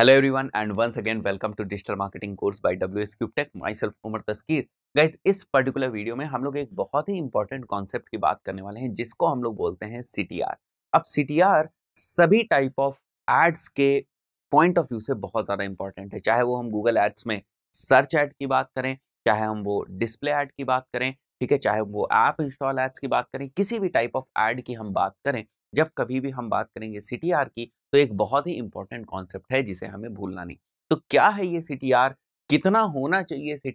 Hello everyone and once again welcome to Digital Marketing course by WS Cube myself Umar Taskeer guys इस particular video में हम लोग एक बहुत ही इंपॉर्टेंट कॉन्सेप्ट की बात करने वाले हैं जिसको हम लोग बोलते हैं सी अब सी सभी टाइप ऑफ एड्स के पॉइंट ऑफ व्यू से बहुत ज़्यादा इंपॉर्टेंट है चाहे वो हम गूगल एड्स में सर्च एड की बात करें चाहे हम वो डिस्प्ले एड की बात करें ठीक है चाहे वो ऐप इंस्टॉल एड्स की बात करें किसी भी टाइप ऑफ एड की हम बात करें जब कभी भी हम बात करेंगे सी की तो एक बहुत ही इंपॉर्टेंट कॉन्सेप्ट है जिसे हमें भूलना नहीं तो क्या है ये सी कितना होना चाहिए सी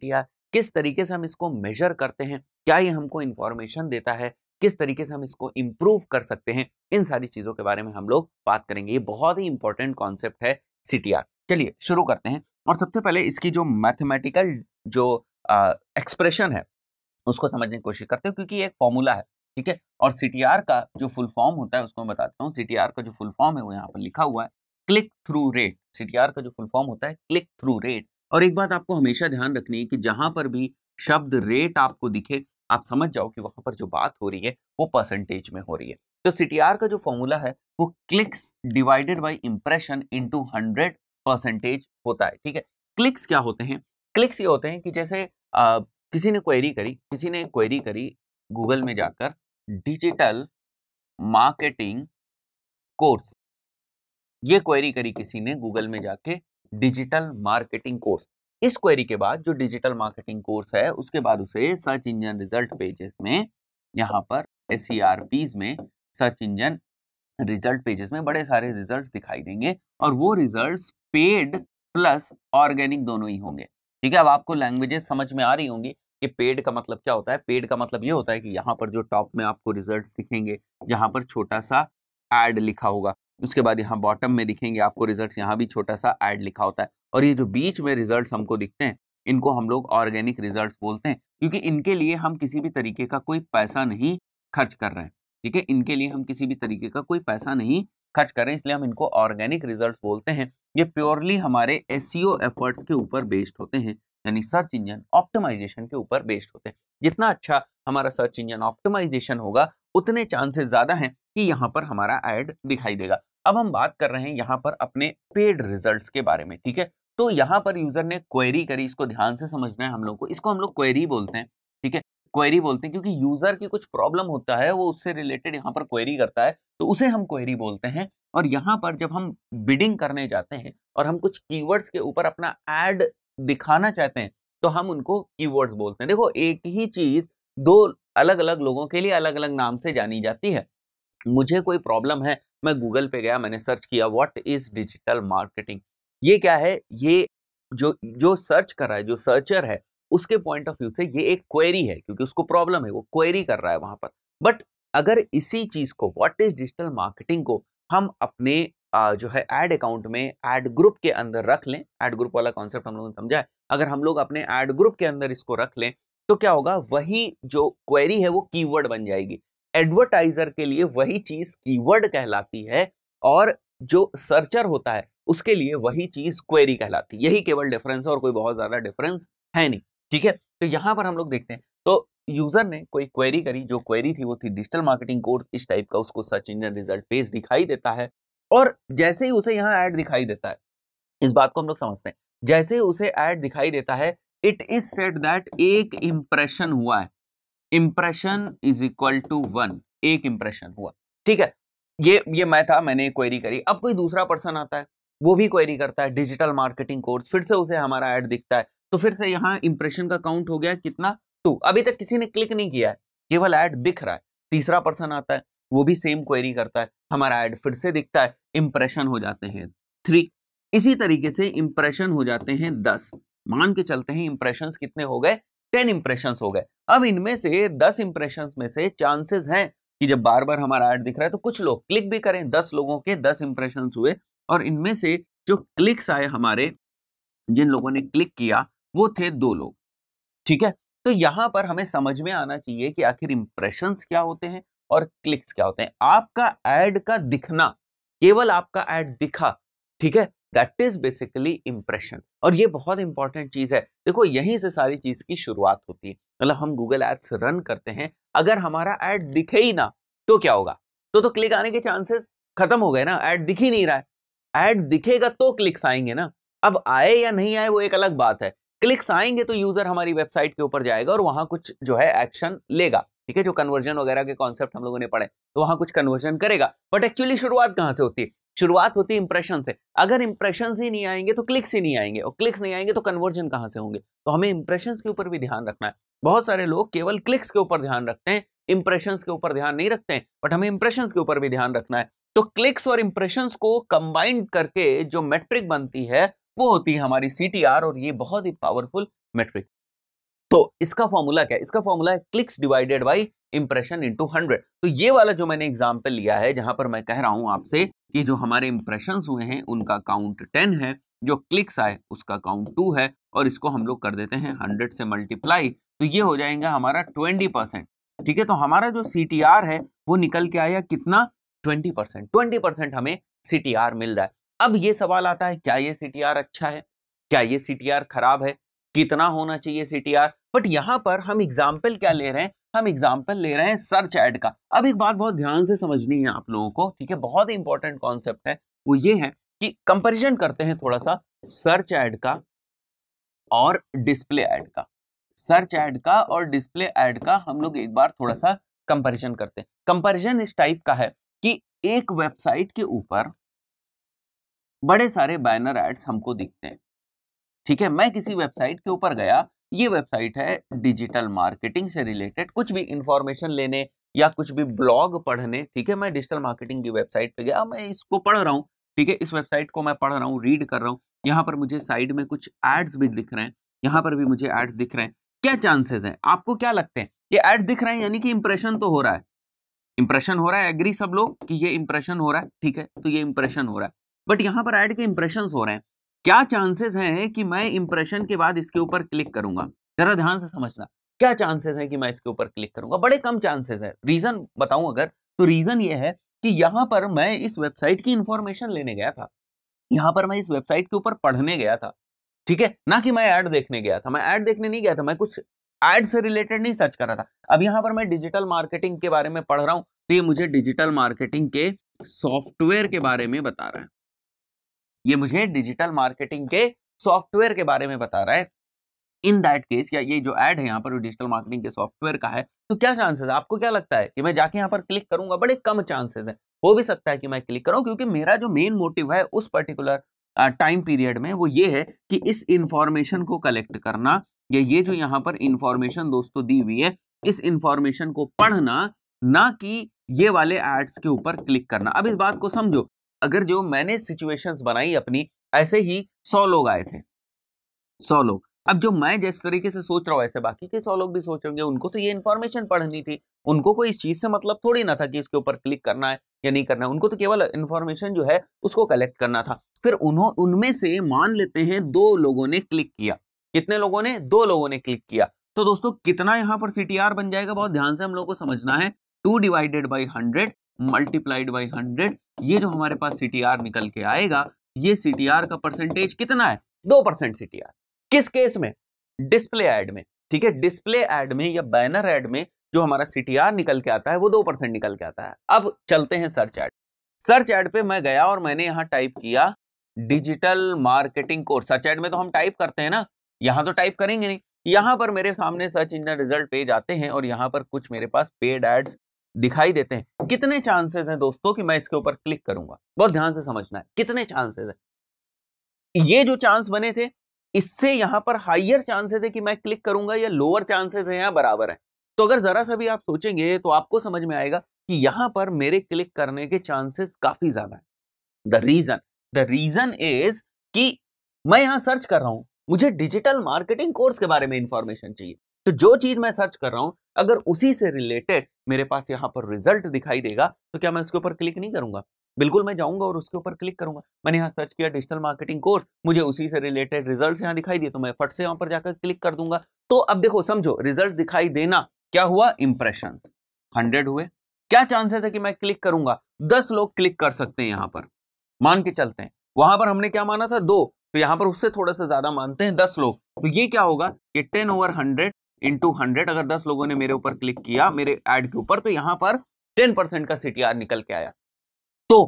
किस तरीके से हम इसको मेजर करते हैं क्या ये हमको इन्फॉर्मेशन देता है किस तरीके से हम इसको इम्प्रूव कर सकते हैं इन सारी चीज़ों के बारे में हम लोग बात करेंगे ये बहुत ही इंपॉर्टेंट कॉन्सेप्ट है सी चलिए शुरू करते हैं और सबसे पहले इसकी जो मैथमेटिकल जो एक्सप्रेशन है उसको समझने की कोशिश करते हैं क्योंकि एक फॉर्मूला है ठीक है और सीटीआर का जो फुल फॉर्म होता है उसको मैं बताता हूँ सीटीआर का जो फुल फॉर्म है वो यहाँ पर लिखा हुआ है क्लिक थ्रू रेट सीटीआर का जो फुल फॉर्म होता है क्लिक थ्रू रेट और एक बात आपको हमेशा ध्यान रखनी है कि जहां पर भी शब्द रेट आपको दिखे आप समझ जाओ कि वहां पर जो बात हो रही है वो परसेंटेज में हो रही है तो सीटीआर का जो फॉर्मूला है वो clicks divided by impression into hundred percentage होता है ठीक है क्लिक्स क्या होते हैं क्लिक्स ये होते हैं कि जैसे आ, किसी ने क्वेरी करी किसी ने क्वेरी करी गूगल में जाकर डिजिटल मार्केटिंग कोर्स ये क्वेरी करी किसी ने गूगल में जाके डिजिटल मार्केटिंग कोर्स इस क्वेरी के बाद जो डिजिटल मार्केटिंग कोर्स है उसके बाद उसे सर्च इंजन रिजल्ट पेजेस में यहाँ पर एस e में सर्च इंजन रिजल्ट पेजेस में बड़े सारे रिजल्ट्स दिखाई देंगे और वो रिजल्ट्स पेड प्लस ऑर्गेनिक दोनों ही होंगे ठीक है अब आपको लैंग्वेजेस समझ में आ रही होंगी कि पेड का मतलब क्या होता है पेड का मतलब ये होता है कि यहाँ पर जो टॉप में आपको रिजल्ट्स दिखेंगे यहाँ पर छोटा सा एड लिखा होगा उसके बाद यहाँ बॉटम में दिखेंगे आपको रिजल्ट यहाँ भी छोटा सा एड लिखा होता है और ये जो बीच में रिजल्ट हमको दिखते हैं इनको हम लोग ऑर्गेनिक रिजल्ट बोलते हैं क्योंकि इनके लिए हम किसी भी तरीके का कोई पैसा नहीं खर्च कर रहे हैं ठीक है इनके लिए हम किसी भी तरीके का कोई पैसा नहीं खर्च कर रहे हैं इसलिए हम इनको ऑर्गेनिक रिजल्ट बोलते हैं ये प्योरली हमारे एस एफर्ट्स के ऊपर बेस्ड होते हैं यानी सर्च इंजन ऑप्टिमाइजेशन के ऊपर बेस्ड होते हैं जितना अच्छा हमारा सर्च इंजन ऑप्टिमाइजेशन होगा उतने चांसेस ज्यादा हैं कि यहाँ पर हमारा एड दिखाई देगा अब हम बात कर रहे हैं यहाँ पर अपने पेड रिजल्ट के बारे में ठीक है तो यहाँ पर यूजर ने क्वेरी करी इसको ध्यान से समझना है हम लोग को इसको हम लोग क्वेरी बोलते हैं ठीक है क्वेरी बोलते हैं क्योंकि यूजर की कुछ प्रॉब्लम होता है वो उससे रिलेटेड यहाँ पर क्वेरी करता है तो उसे हम क्वेरी बोलते हैं और यहाँ पर जब हम बिडिंग करने जाते हैं और हम कुछ कीवर्ड्स के ऊपर अपना एड दिखाना चाहते हैं तो हम उनको कीवर्ड्स बोलते हैं देखो एक ही चीज दो अलग अलग लोगों के लिए अलग अलग नाम से जानी जाती है मुझे कोई प्रॉब्लम है मैं गूगल पे गया मैंने सर्च किया व्हाट इज डिजिटल मार्केटिंग ये क्या है ये जो जो सर्च कर रहा है जो सर्चर है उसके पॉइंट ऑफ व्यू से ये एक क्वेरी है क्योंकि उसको प्रॉब्लम है वो क्वेरी कर रहा है वहां पर बट अगर इसी चीज को व्हाट इज डिजिटल मार्केटिंग को हम अपने जो है एड अकाउंट में एड ग्रुप के अंदर रख लें एड ग्रुप वाला कॉन्सेप्ट हम लोगों ने समझा है अगर हम लोग अपने एड ग्रुप के अंदर इसको रख लें तो क्या होगा वही जो क्वेरी है वो कीवर्ड बन जाएगी एडवर्टाइजर के लिए वही चीज कीवर्ड कहलाती है और जो सर्चर होता है उसके लिए वही चीज क्वेरी कहलाती है यही केवल डिफरेंस है और कोई बहुत ज्यादा डिफरेंस है नहीं ठीक है तो यहाँ पर हम लोग देखते हैं तो यूजर ने कोई क्वेरी करी जो क्वेरी थी वो थी डिजिटल मार्केटिंग कोर्स इस टाइप का उसको सर्च इंजन रिजल्ट पेज दिखाई देता है और जैसे ही उसे यहाँ ऐड दिखाई देता है इस बात को हम लोग समझते हैं जैसे ही उसे ऐड दिखाई देता है इट इज सेट दैट एक इंप्रेशन हुआ है impression is equal to one एक इंप्रेशन हुआ ठीक है ये ये मैं था मैंने क्वेरी करी अब कोई दूसरा पर्सन आता है वो भी क्वेरी करता है डिजिटल मार्केटिंग कोर्स फिर से उसे हमारा ऐड दिखता है तो फिर से यहाँ इंप्रेशन का काउंट हो गया कितना टू अभी तक किसी ने क्लिक नहीं किया है केवल ऐड दिख रहा है तीसरा पर्सन आता है वो भी सेम क्वेरी करता है हमारा ऐड फिर से दिखता है इंप्रेशन हो जाते हैं थ्री इसी तरीके से इंप्रेशन हो जाते हैं दस मान के चलते हैं इंप्रेशन कितने हो गए टेन इंप्रेशन हो गए अब इनमें से दस इंप्रेशन में से चांसेस हैं कि जब बार बार हमारा ऐड दिख रहा है तो कुछ लोग क्लिक भी करें दस लोगों के दस इंप्रेशन हुए और इनमें से जो क्लिक्स आए हमारे जिन लोगों ने क्लिक किया वो थे दो लोग ठीक है तो यहां पर हमें समझ में आना चाहिए कि आखिर इंप्रेशन क्या होते हैं और क्लिक्स क्या होते हैं आपका एड का दिखना केवल आपका एड दिखा ठीक है दैट इज बेसिकली इंप्रेशन और ये बहुत इंपॉर्टेंट चीज है देखो यहीं से सारी चीज की शुरुआत होती है मतलब हम गूगल एड्स रन करते हैं अगर हमारा एड दिखे ही ना तो क्या होगा तो तो क्लिक आने के चांसेस खत्म हो गए ना एड दिख ही नहीं रहा है एड दिखेगा तो क्लिक्स आएंगे ना अब आए या नहीं आए वो एक अलग बात है क्लिक्स आएंगे तो यूजर हमारी वेबसाइट के ऊपर जाएगा और वहां कुछ जो है एक्शन लेगा ठीक है जो कन्वर्जन वगैरह के कॉन्सेप्ट हम लोगों ने पढ़े तो वहां कुछ कन्वर्जन करेगा बट एक्चुअली शुरुआत कहाँ से होती है शुरुआत होती है इंप्रेशन से अगर इंप्रेशन ही नहीं आएंगे तो क्लिक्स ही नहीं आएंगे और क्लिक्स नहीं आएंगे तो कन्वर्जन कहाँ से होंगे तो हमें इंप्रेशन के ऊपर भी ध्यान रखना है बहुत सारे लोग केवल क्लिक्स के ऊपर ध्यान रखते हैं इंप्रेशन के ऊपर ध्यान नहीं रखते हैं बट हमें इंप्रेशन के ऊपर भी ध्यान रखना है तो क्लिक्स और इंप्रेशन को कंबाइंड करके जो मेट्रिक बनती है वो होती है हमारी सी और ये बहुत ही पावरफुल मेट्रिक तो इसका फॉर्मूला क्या है इसका फॉर्मूला है clicks divided by impression into hundred तो ये वाला जो मैंने एग्जाम्पल लिया है जहां पर मैं कह रहा हूं आपसे कि जो हमारे इंप्रेशन हुए हैं उनका काउंट टेन है जो क्लिक्स आए उसका काउंट टू है और इसको हम लोग कर देते हैं हंड्रेड से मल्टीप्लाई तो ये हो जाएगा हमारा ट्वेंटी परसेंट ठीक है तो हमारा जो सी है वो निकल के आया कितना ट्वेंटी परसेंट ट्वेंटी परसेंट हमें सी मिल रहा है अब ये सवाल आता है क्या ये सी अच्छा है क्या ये सी खराब है कितना होना चाहिए सीटीआर बट यहां पर हम एग्जाम्पल क्या ले रहे हैं हम एग्जाम्पल ले रहे हैं सर्च एड का अब एक बात बहुत ध्यान से समझनी है आप लोगों को ठीक है बहुत इंपॉर्टेंट कॉन्सेप्ट है वो ये है कि कंपेरिजन करते हैं थोड़ा सा सर्च एड का और डिस्प्ले एड का सर्च एड का और डिस्प्ले एड का हम लोग एक बार थोड़ा सा कंपेरिजन करते हैं कंपेरिजन इस टाइप का है कि एक वेबसाइट के ऊपर बड़े सारे बैनर एड्स हमको दिखते हैं ठीक है मैं किसी वेबसाइट के ऊपर गया ये वेबसाइट है डिजिटल मार्केटिंग से रिलेटेड कुछ भी इंफॉर्मेशन लेने या कुछ भी ब्लॉग पढ़ने ठीक है मैं डिजिटल मार्केटिंग की वेबसाइट पे गया मैं इसको पढ़ रहा हूँ ठीक है इस वेबसाइट को मैं पढ़ रहा हूँ रीड कर रहा हूँ यहाँ पर मुझे साइड में कुछ एड्स भी दिख रहे हैं यहाँ पर भी मुझे एड्स दिख रहे हैं क्या चांसेस हैं आपको क्या लगते हैं ये एड्स दिख रहे हैं यानी कि इंप्रेशन तो हो रहा है इंप्रेशन हो रहा है एग्री सब लोग कि ये इंप्रेशन हो रहा है ठीक है तो ये इंप्रेशन हो रहा है बट यहाँ पर एड के इंप्रेशन हो रहे हैं क्या चांसेस हैं कि मैं इंप्रेशन के बाद इसके ऊपर क्लिक करूंगा जरा ध्यान से समझना क्या चांसेस हैं कि मैं इसके ऊपर क्लिक करूंगा बड़े कम चांसेस है रीजन बताऊं अगर तो रीजन ये है कि यहां पर मैं इस वेबसाइट की इंफॉर्मेशन लेने गया था यहाँ पर मैं इस वेबसाइट के ऊपर पढ़ने गया था ठीक है ना कि मैं ऐड देखने गया था मैं ऐड देखने नहीं गया था मैं कुछ एड से रिलेटेड नहीं सर्च कर रहा था अब यहाँ पर मैं डिजिटल मार्केटिंग के बारे में पढ़ रहा हूँ तो ये मुझे डिजिटल मार्केटिंग के सॉफ्टवेयर के बारे में बता रहा है ये मुझे डिजिटल मार्केटिंग के सॉफ्टवेयर के बारे में बता रहा है इन दैट केस या ये जो एड है यहाँ पर डिजिटल मार्केटिंग के सॉफ्टवेयर का है तो क्या चांसेस है आपको क्या लगता है कि मैं जाके यहाँ पर क्लिक करूंगा बड़े कम चांसेस है हो भी सकता है कि मैं क्लिक करूँ क्योंकि मेरा जो मेन मोटिव है उस पर्टिकुलर टाइम पीरियड में वो ये है कि इस इंफॉर्मेशन को कलेक्ट करना या ये जो यहाँ पर इंफॉर्मेशन दोस्तों दी हुई है इस इंफॉर्मेशन को पढ़ना ना कि ये वाले एड्स के ऊपर क्लिक करना अब इस बात को समझो अगर जो मैंने सिचुएशंस बनाई अपनी ऐसे ही सौ लोग आए थे सौ लोग अब जो मैं जिस तरीके से सोच रहा हूँ ऐसे बाकी के सौ लोग भी रहे उनको तो ये इन्फॉर्मेशन पढ़नी थी उनको कोई इस चीज़ से मतलब थोड़ी ना था कि इसके ऊपर क्लिक करना है या नहीं करना है उनको तो केवल इन्फॉर्मेशन जो है उसको कलेक्ट करना था फिर उन्हों उनमें से मान लेते हैं दो लोगों ने क्लिक किया कितने लोगों ने दो लोगों ने क्लिक किया तो दोस्तों कितना यहाँ पर सी बन जाएगा बहुत ध्यान से हम लोग को समझना है two divided by hundred multiplied by hundred ये जो हमारे पास सी निकल के आएगा ये सी का परसेंटेज कितना है दो परसेंट सी किस केस में डिस्प्ले एड में ठीक है डिस्प्ले एड में या बैनर एड में जो हमारा सी निकल के आता है वो दो परसेंट निकल के आता है अब चलते हैं सर्च एड सर्च एड पे मैं गया और मैंने यहाँ टाइप किया digital marketing course search ad में तो हम टाइप करते हैं ना यहाँ तो टाइप करेंगे नहीं यहाँ पर मेरे सामने सर्च इंजन रिजल्ट पेज आते हैं और यहाँ पर कुछ मेरे पास पेड एड्स दिखाई देते हैं कितने चांसेस हैं दोस्तों कि मैं इसके ऊपर क्लिक करूंगा बहुत ध्यान से समझना है कितने चांसेस है ये जो चांस बने थे इससे यहां पर हाइयर चांसेस है कि मैं क्लिक करूंगा या लोअर चांसेस है या बराबर है तो अगर जरा सा भी आप सोचेंगे तो आपको समझ में आएगा कि यहां पर मेरे क्लिक करने के चांसेस काफी ज्यादा है the reason the reason is कि मैं यहां सर्च कर रहा हूं मुझे डिजिटल मार्केटिंग कोर्स के बारे में इंफॉर्मेशन चाहिए तो जो चीज मैं सर्च कर रहा हूं अगर उसी से रिलेटेड मेरे पास यहां पर रिजल्ट दिखाई देगा तो क्या मैं उसके ऊपर क्लिक नहीं करूंगा बिल्कुल मैं जाऊंगा और उसके ऊपर क्लिक करूंगा मैंने यहाँ सर्च किया डिजिटल मार्केटिंग कोर्स मुझे उसी से रिलेटेड रिजल्ट यहाँ दिखाई दिए तो मैं फट से यहाँ पर जाकर क्लिक कर दूंगा तो अब देखो समझो रिजल्ट दिखाई देना क्या हुआ इंप्रेशन हंड्रेड हुए क्या चांसेस है कि मैं क्लिक करूंगा दस लोग क्लिक कर सकते हैं यहाँ पर मान के चलते हैं वहां पर हमने क्या माना था दो तो यहाँ पर उससे थोड़ा सा ज्यादा मानते हैं दस लोग तो ये क्या होगा कि ten over hundred into hundred अगर दस लोगों ने मेरे ऊपर क्लिक किया मेरे एड के ऊपर तो यहाँ पर टेन परसेंट का सीटीआर निकल के आया तो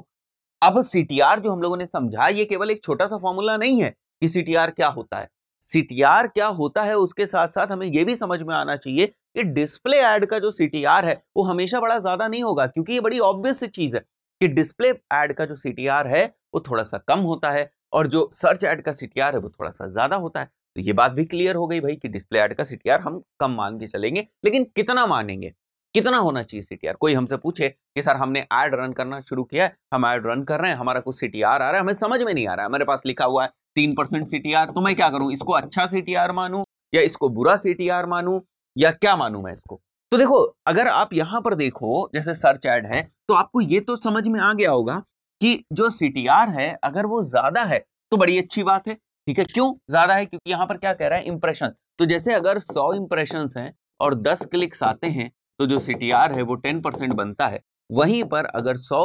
अब सीटीआर जो हम लोगों ने समझा ये केवल एक छोटा सा फॉर्मूला नहीं है कि सीटीआर क्या होता है सीटीआर क्या होता है उसके साथ साथ हमें यह भी समझ में आना चाहिए कि डिस्प्ले एड का जो सीटीआर है वो हमेशा बड़ा ज्यादा नहीं होगा क्योंकि ये बड़ी ऑब्वियस चीज है कि डिस्प्ले एड का जो सीटीआर है वो थोड़ा सा कम होता है और जो सर्च एड का सीटीआर है वो थोड़ा सा ज्यादा होता है तो ये बात भी क्लियर हो गई भाई कि डिस्प्ले ऐड का सीटीआर हम कम मान के चलेंगे लेकिन कितना मानेंगे कितना होना चाहिए सीटीआर कोई हमसे पूछे कि सर हमने एड रन करना शुरू किया है हम एड रन कर रहे हैं हमारा कुछ सीटीआर आ रहा है हमें समझ में नहीं आ रहा है हमारे पास लिखा हुआ है तीन परसेंट तो मैं क्या करूं इसको अच्छा सीटीआर मानूं या इसको बुरा सीटीआर मानूं या क्या मानूं मैं इसको तो देखो अगर आप यहां पर देखो जैसे सर्च एड है तो आपको ये तो समझ में आ गया होगा कि जो सीटीआर है अगर वो ज्यादा है तो बड़ी अच्छी बात है ठीक है क्यों ज्यादा है क्योंकि यहां पर क्या कह रहा है इंप्रेशन तो जैसे अगर सौ इंप्रेशन हैं और दस क्लिक्स आते हैं तो जो सी है वो टेन परसेंट बनता है वहीं पर अगर सौ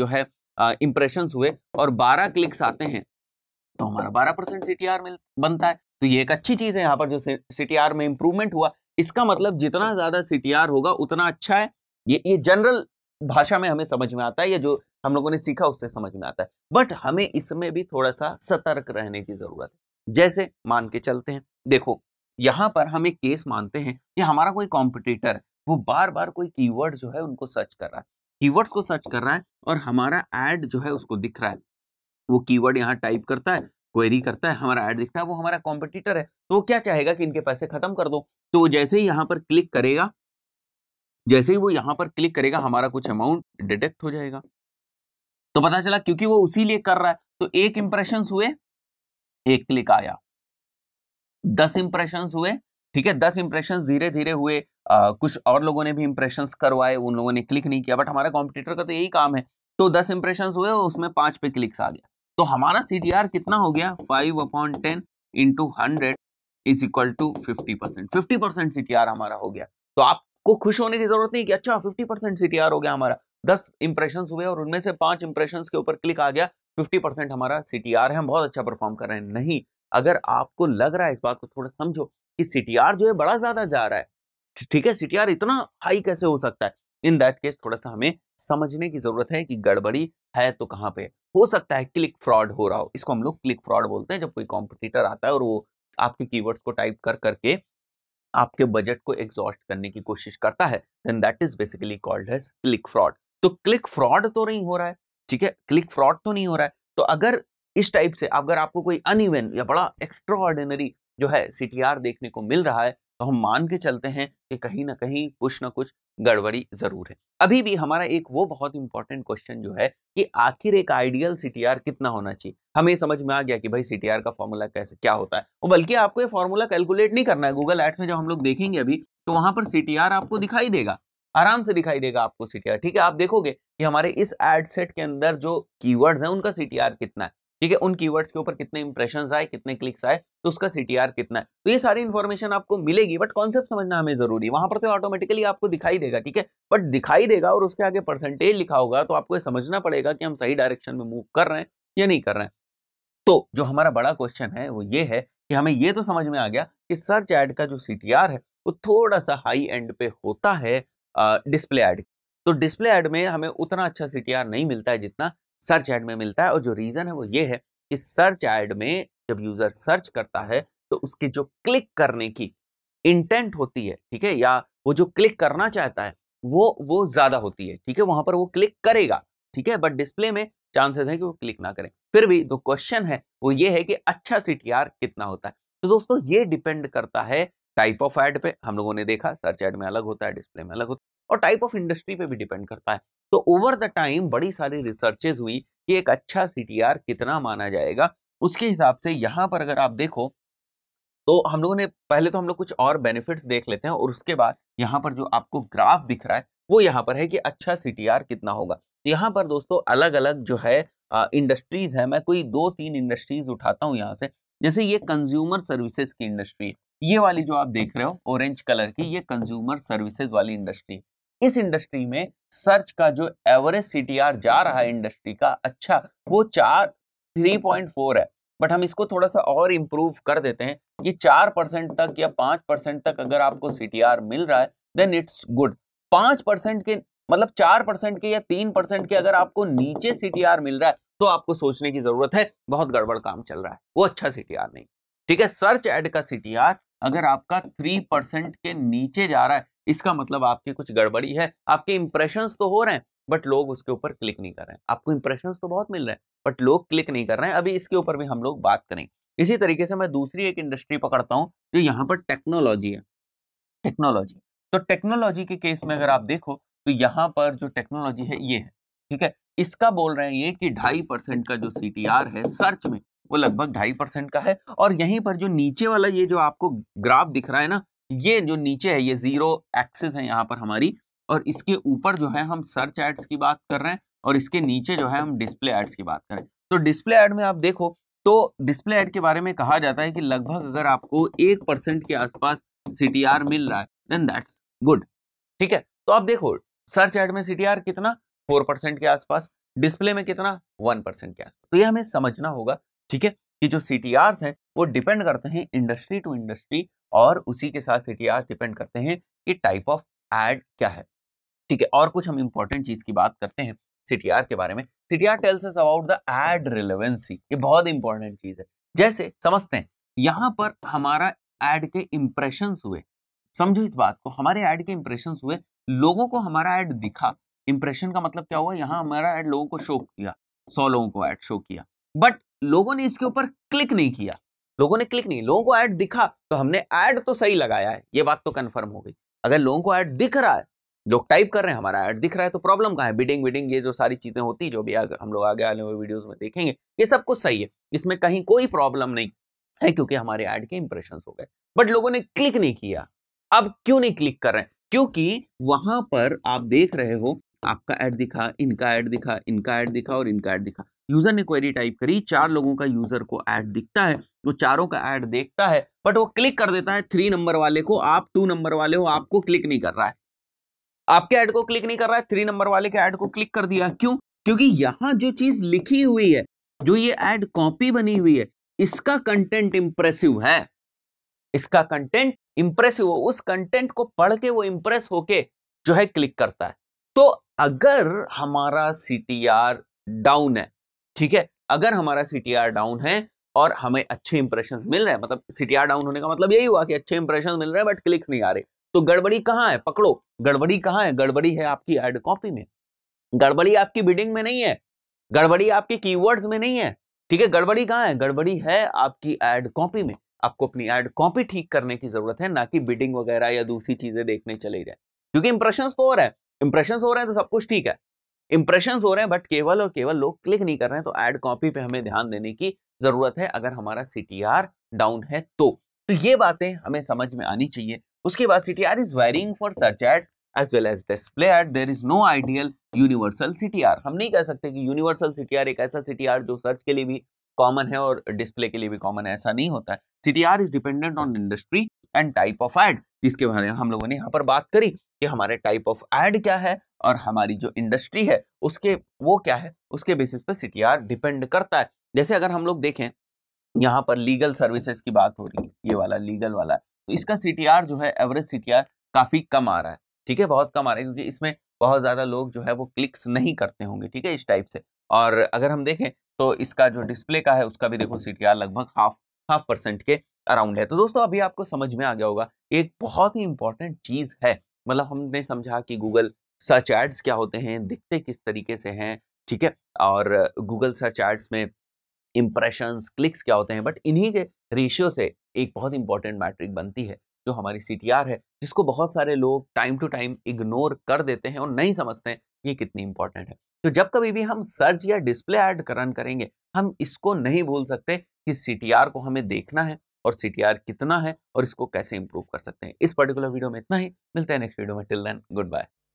जो है इंप्रेशन हुए और बारह क्लिक्स आते हैं तो हमारा बारह परसेंट सी मिल बनता है तो ये एक अच्छी चीज़ है यहाँ पर जो सी में इंप्रूवमेंट हुआ इसका मतलब जितना ज़्यादा सी होगा उतना अच्छा है ये ये जनरल भाषा में हमें समझ में आता है या जो हम लोगों ने सीखा उससे समझ में आता है बट हमें इसमें भी थोड़ा सा सतर्क रहने की जरूरत है जैसे मान के चलते हैं देखो यहाँ पर हम एक केस मानते हैं कि हमारा कोई कॉम्पिटिटर वो बार बार कोई कीवर्ड जो है उनको सर्च कर रहा है कीवर्ड्स को सर्च कर रहा है और हमारा एड जो है उसको दिख रहा है वो कीवर्ड यहाँ टाइप करता है क्वेरी करता है हमारा ऐड दिखता है वो हमारा कॉम्पिटिटर है तो वो क्या चाहेगा कि इनके पैसे खत्म कर दो तो वो जैसे ही यहाँ पर क्लिक करेगा जैसे ही वो यहाँ पर क्लिक करेगा हमारा कुछ अमाउंट डिटेक्ट हो जाएगा तो पता चला क्योंकि वो उसी लिए कर रहा है तो एक इंप्रेशन हुए एक क्लिक आया दस इंप्रेशन हुए ठीक है दस इंप्रेशन धीरे धीरे हुए आ, कुछ और लोगों ने भी इंप्रेशन करवाए उन लोगों ने क्लिक नहीं किया बट हमारे कॉम्पिटिटर का तो यही काम है तो दस इंप्रेशन हुए उसमें पांच पे क्लिक्स आ गया तो हमारा सी कितना हो गया five upon ten into hundred is equal to fifty percent fifty percent C हमारा हो गया तो आपको खुश होने की जरूरत नहीं कि अच्छा फिफ्टी परसेंट सी हो गया हमारा दस इंप्रेशन हुए और उनमें से पांच इंप्रेशन के ऊपर क्लिक आ गया फिफ्टी परसेंट हमारा सी है हम बहुत अच्छा परफॉर्म कर रहे हैं नहीं अगर आपको लग रहा है इस बात को थोड़ा समझो कि सी जो है बड़ा ज्यादा जा रहा है ठीक है सी इतना हाई कैसे हो सकता है इन दैट केस थोड़ा सा हमें समझने की जरूरत है कि गड़बड़ी है तो कहाँ पे हो सकता है क्लिक फ्रॉड हो रहा हो इसको हम लोग क्लिक फ्रॉड बोलते हैं जब कोई कॉम्पिटिटर आता है और वो आपके कीवर्ड्स को टाइप कर करके आपके बजट को एग्जॉस्ट करने की कोशिश करता है then that is basically called as click fraud तो क्लिक फ्रॉड तो नहीं हो रहा है ठीक है क्लिक फ्रॉड तो नहीं हो रहा है तो अगर इस टाइप से अगर आपको कोई अन या बड़ा एक्स्ट्रॉर्डिनरी जो है सी देखने को मिल रहा है तो हम मान के चलते हैं कि कहीं ना कहीं कुछ ना कुछ गड़बड़ी जरूर है अभी भी हमारा एक वो बहुत इंपॉर्टेंट क्वेश्चन जो है कि आखिर एक आइडियल सीटीआर कितना होना चाहिए हमें समझ में आ गया कि भाई सीटीआर का फॉर्मूला कैसे क्या होता है और बल्कि आपको ये फॉर्मूला कैलकुलेट नहीं करना है गूगल एट्स में जो हम लोग देखेंगे अभी तो वहां पर सी आपको दिखाई देगा आराम से दिखाई देगा आपको सीटीआर ठीक है आप देखोगे कि हमारे इस एड सेट के अंदर जो कीवर्ड्स हैं उनका सीटीआर कितना है ठीक है उन कीवर्ड्स के ऊपर कितने इंप्रेशन आए कितने क्लिक्स आए तो उसका सीटीआर कितना है तो ये सारी इन्फॉर्मेशन आपको मिलेगी बट कॉन्सेप्ट समझना हमें जरूरी है वहां पर तो ऑटोमेटिकली आपको दिखाई देगा ठीक है बट दिखाई देगा और उसके आगे परसेंटेज लिखा होगा तो आपको समझना पड़ेगा कि हम सही डायरेक्शन में मूव कर रहे हैं या नहीं कर रहे हैं तो जो हमारा बड़ा क्वेश्चन है वो ये है कि हमें ये तो समझ में आ गया कि सर्च एड का जो सीटीआर है वो थोड़ा सा हाई एंड पे होता है डिस्प्ले एड तो डिस्प्ले एड में हमें उतना अच्छा सी नहीं मिलता है जितना सर्च एड में मिलता है और जो रीज़न है वो ये है कि सर्च एड में जब यूज़र सर्च करता है तो उसकी जो क्लिक करने की इंटेंट होती है ठीक है या वो जो क्लिक करना चाहता है वो वो ज़्यादा होती है ठीक है वहाँ पर वो क्लिक करेगा ठीक है बट डिस्प्ले में चांसेस है कि वो क्लिक ना करें फिर भी जो क्वेश्चन है वो ये है कि अच्छा सी कितना होता है तो दोस्तों ये डिपेंड करता है टाइप ऑफ एड पे हम लोगों ने देखा सर्च एड में अलग होता है डिस्प्ले में अलग होता है और टाइप ऑफ इंडस्ट्री पे भी डिपेंड करता है तो ओवर द टाइम बड़ी सारी रिसर्चेज हुई कि एक अच्छा सी कितना माना जाएगा उसके हिसाब से यहाँ पर अगर आप देखो तो हम लोगों ने पहले तो हम लोग कुछ और बेनिफिट्स देख लेते हैं और उसके बाद यहाँ पर जो आपको ग्राफ दिख रहा है वो यहाँ पर है कि अच्छा सी कितना होगा तो यहाँ पर दोस्तों अलग अलग जो है इंडस्ट्रीज है मैं कोई दो तीन इंडस्ट्रीज उठाता हूँ यहाँ से जैसे ये कंज्यूमर सर्विसेज की इंडस्ट्री है ये वाली जो आप देख रहे हो ऑरेंज कलर की ये कंज्यूमर सर्विसेज वाली इंडस्ट्री इस इंडस्ट्री में सर्च का जो एवरेज सी जा रहा है इंडस्ट्री का अच्छा वो चार थ्री पॉइंट फोर है बट हम इसको थोड़ा सा और इम्प्रूव कर देते हैं ये चार परसेंट तक या पांच परसेंट तक अगर आपको सीटीआर मिल रहा है देन इट्स गुड पांच परसेंट के मतलब चार परसेंट के या तीन परसेंट के अगर आपको नीचे सीटीआर मिल रहा है तो आपको सोचने की जरूरत है बहुत गड़बड़ काम चल रहा है वो अच्छा सीटीआर नहीं ठीक है सर्च एड का सीटीआर अगर आपका थ्री परसेंट के नीचे जा रहा है इसका मतलब आपकी कुछ गड़बड़ी है आपके इंप्रेशन तो हो रहे हैं बट लोग उसके ऊपर क्लिक नहीं कर रहे हैं आपको इंप्रेशन तो बहुत मिल रहे हैं बट लोग क्लिक नहीं कर रहे हैं अभी इसके ऊपर भी हम लोग बात करें इसी तरीके से मैं दूसरी एक इंडस्ट्री पकड़ता हूँ जो यहाँ पर टेक्नोलॉजी है टेक्नोलॉजी तो टेक्नोलॉजी के केस में अगर आप देखो तो यहाँ पर जो टेक्नोलॉजी है ये है ठीक है इसका बोल रहे हैं ये कि ढाई परसेंट का जो सी है सर्च में वो लगभग ढाई परसेंट का है और यहीं पर जो नीचे वाला ये जो आपको ग्राफ दिख रहा है ना ये जो नीचे है ये जीरो एक्सेस है यहाँ पर हमारी और इसके ऊपर जो है हम सर्च एड्स की बात कर रहे हैं और इसके नीचे जो है हम डिस्प्ले एड्स की बात करें तो डिस्प्ले एड में आप देखो तो डिस्प्ले एड के बारे में कहा जाता है कि लगभग अगर आपको एक परसेंट के आसपास सी मिल रहा है देन दैट्स गुड ठीक है तो आप देखो सर्च एड में सी कितना फोर परसेंट के आसपास डिस्प्ले में कितना वन परसेंट के आसपास तो ये हमें समझना होगा ठीक है कि जो सी हैं वो डिपेंड करते हैं इंडस्ट्री टू इंडस्ट्री और उसी के साथ सी डिपेंड करते हैं कि टाइप ऑफ एड क्या है ठीक है और कुछ हम इंपॉर्टेंट चीज की बात करते हैं सी के बारे में C T R tells about the ad relevancy ये बहुत इंपॉर्टेंट चीज है जैसे समझते हैं यहाँ पर हमारा एड के इम्प्रेशन हुए समझो इस बात को हमारे ऐड के इम्प्रेशन हुए लोगों को हमारा ऐड दिखा इम्प्रेशन का मतलब क्या हुआ यहाँ हमारा ऐड लोगों को शो किया सौ लोगों को ऐड शो किया बट लोगों ने इसके ऊपर क्लिक नहीं किया लोगों ने क्लिक नहीं लोगों को ऐड दिखा तो हमने ऐड तो सही लगाया है ये बात तो कंफर्म हो गई अगर लोगों को ऐड दिख रहा है लोग टाइप कर रहे हैं हमारा ऐड दिख रहा है तो प्रॉब्लम कहाँ है बिडिंग विडिंग ये जो सारी चीज़ें होती हैं जो भी हम लोग आगे आने हुए वीडियोज में देखेंगे ये सब कुछ सही है इसमें कहीं कोई प्रॉब्लम नहीं है क्योंकि हमारे ऐड के इंप्रेशन हो गए बट लोगों ने क्लिक नहीं किया अब क्यों नहीं क्लिक कर रहे हैं क्योंकि वहां पर आप देख रहे हो आपका ऐड दिखा इनका ऐड दिखा इनका ऐड दिखा और इनका ऐड दिखा यूजर ने क्वेरी टाइप करी चार लोगों का यूजर को ऐड दिखता है वो चारों का ऐड देखता है बट वो क्लिक कर देता है थ्री नंबर वाले को आप टू नंबर वाले हो आपको क्लिक नहीं कर रहा है आपके ऐड को क्लिक नहीं कर रहा है थ्री नंबर वाले के ऐड को क्लिक कर दिया क्यों क्योंकि यहां जो चीज लिखी हुई है जो ये एड कॉपी बनी हुई है इसका कंटेंट इंप्रेसिव है इसका कंटेंट इंप्रेसिव हो उस कंटेंट को पढ़ के वो इंप्रेस होके जो है क्लिक करता है अगर हमारा सीटीआर डाउन है ठीक है अगर हमारा सीटीआर डाउन है और हमें अच्छे इंप्रेशन मिल रहे हैं मतलब आर डाउन होने का मतलब यही हुआ कि अच्छे इंप्रेशन मिल रहे हैं बट क्लिक्स नहीं आ रहे तो गड़बड़ी कहाँ है पकड़ो गड़बड़ी कहाँ है गड़बड़ी है आपकी एड कॉपी में गड़बड़ी आपकी बिडिंग में नहीं है गड़बड़ी की कीवर्ड्स में नहीं है ठीक है गड़बड़ी कहाँ है गड़बड़ी है आपकी एड कॉपी में आपको अपनी एड कॉपी ठीक करने की जरूरत है ना कि बिडिंग वगैरह या दूसरी चीजें देखने चले जाए क्योंकि इंप्रेशन तो और है इंप्रेशन हो रहे हैं तो सब कुछ ठीक है इंप्रेशन हो रहे हैं बट केवल और केवल लोग क्लिक नहीं कर रहे हैं तो एड कॉपी पे हमें ध्यान देने की जरूरत है अगर हमारा आर डाउन है तो तो ये बातें हमें समझ में आनी चाहिए उसके बाद C T R is varying for search ads as well as display ad there is no ideal universal R हम नहीं कह सकते कि यूनिवर्सल आर एक ऐसा आर जो सर्च के लिए भी कॉमन है और डिस्प्ले के लिए भी कॉमन है ऐसा नहीं होता है R is dependent on industry and type of ad इसके बारे में हम लोगों ने यहाँ पर बात करी कि हमारे टाइप ऑफ एड क्या है और हमारी जो इंडस्ट्री है उसके वो क्या है उसके बेसिस पे सी डिपेंड करता है जैसे अगर हम लोग देखें यहाँ पर लीगल सर्विसेज की बात हो रही है ये वाला लीगल वाला तो इसका सी जो है एवरेज सी काफ़ी कम आ रहा है ठीक है बहुत कम आ रहा है क्योंकि इसमें बहुत ज़्यादा लोग जो है वो क्लिक्स नहीं करते होंगे ठीक है इस टाइप से और अगर हम देखें तो इसका जो डिस्प्ले का है उसका भी देखो सी लगभग हाफ हाफ परसेंट के अराउंड है तो दोस्तों अभी आपको समझ में आ गया होगा एक बहुत ही इंपॉर्टेंट चीज़ है मतलब हमने समझा कि गूगल सर्च एड्स क्या होते हैं दिखते किस तरीके से हैं ठीक है और गूगल सर्च एड्स में इंप्रेशन क्लिक्स क्या होते हैं बट इन्हीं के रेशियो से एक बहुत इंपॉर्टेंट मैट्रिक बनती है जो हमारी सी है जिसको बहुत सारे लोग टाइम टू टाइम इग्नोर कर देते हैं और नहीं समझते हैं ये कितनी इंपॉर्टेंट है तो जब कभी भी हम सर्च या डिस्प्ले एड रन करेंगे हम इसको नहीं भूल सकते कि सी को हमें देखना है और सी कितना है और इसको कैसे इंप्रूव कर सकते हैं इस पर्टिकुलर वीडियो में इतना ही मिलते हैं नेक्स्ट वीडियो में टिल देन गुड बाय